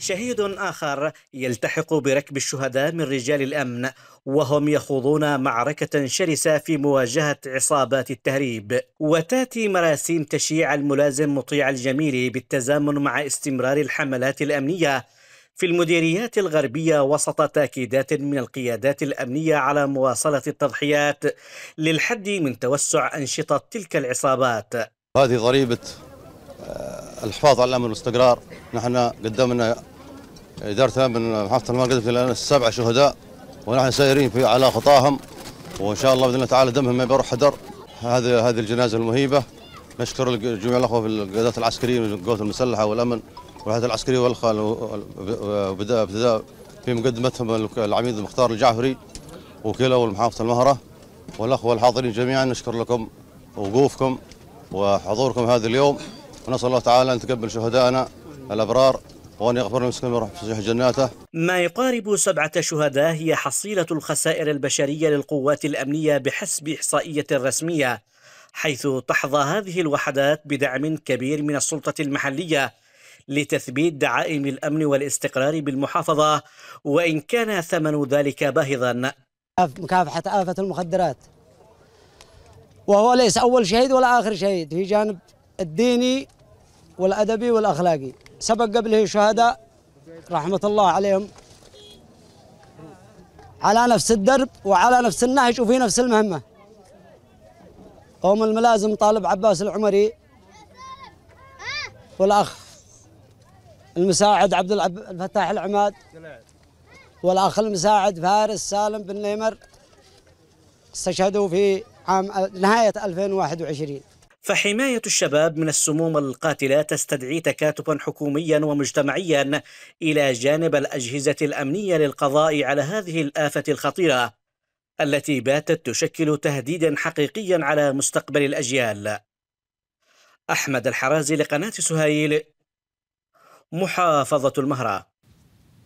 شهيد آخر يلتحق بركب الشهداء من رجال الأمن وهم يخوضون معركة شرسة في مواجهة عصابات التهريب وتأتي مراسيم تشييع الملازم مطيع الجميل بالتزامن مع استمرار الحملات الأمنية في المديريات الغربية وسط تأكيدات من القيادات الأمنية على مواصلة التضحيات للحد من توسع أنشطة تلك العصابات هذه ضريبة آه، الحفاظ على الأمن والاستقرار نحن قدمنا إدارة من محافظة المرقد في الآن السبعة شهداء ونحن سائرين في على خطاهم وإن شاء الله بإذن الله تعالى دمهم ما يروح حدر هذه هذه الجنازة المهيبة نشكر جميع الأخوة في القيادات العسكرية والقوات المسلحة والأمن والوحدات العسكرية والخال ابتداء في مقدمتهم العميد المختار الجعفري وكلا والمحافظة المهرة والأخوة الحاضرين جميعا نشكر لكم وقوفكم وحضوركم هذا اليوم ونسأل الله تعالى أن تقبل شهدائنا الأبرار وأن يغفر للمسلمين ويرحم فسيح جناته ما يقارب سبعة شهداء هي حصيلة الخسائر البشرية للقوات الأمنية بحسب إحصائية رسمية حيث تحظى هذه الوحدات بدعم كبير من السلطة المحلية لتثبيت دعائم الأمن والاستقرار بالمحافظة وإن كان ثمن ذلك باهظا مكافحة آفة المخدرات وهو ليس أول شهيد ولا آخر شهيد في جانب الديني والأدبي والأخلاقي سبق قبله شهداء رحمة الله عليهم على نفس الدرب وعلى نفس النهج وفي نفس المهمة قوم الملازم طالب عباس العمري والأخ المساعد عبد الفتاح العماد والأخ المساعد فارس سالم بن نيمر استشهدوا في عام نهاية 2021 فحماية الشباب من السموم القاتلة تستدعي تكاتفا حكوميا ومجتمعيا إلى جانب الأجهزة الأمنية للقضاء على هذه الآفة الخطيرة التي باتت تشكل تهديدا حقيقيا على مستقبل الأجيال أحمد الحرازي لقناة سهيل محافظة المهره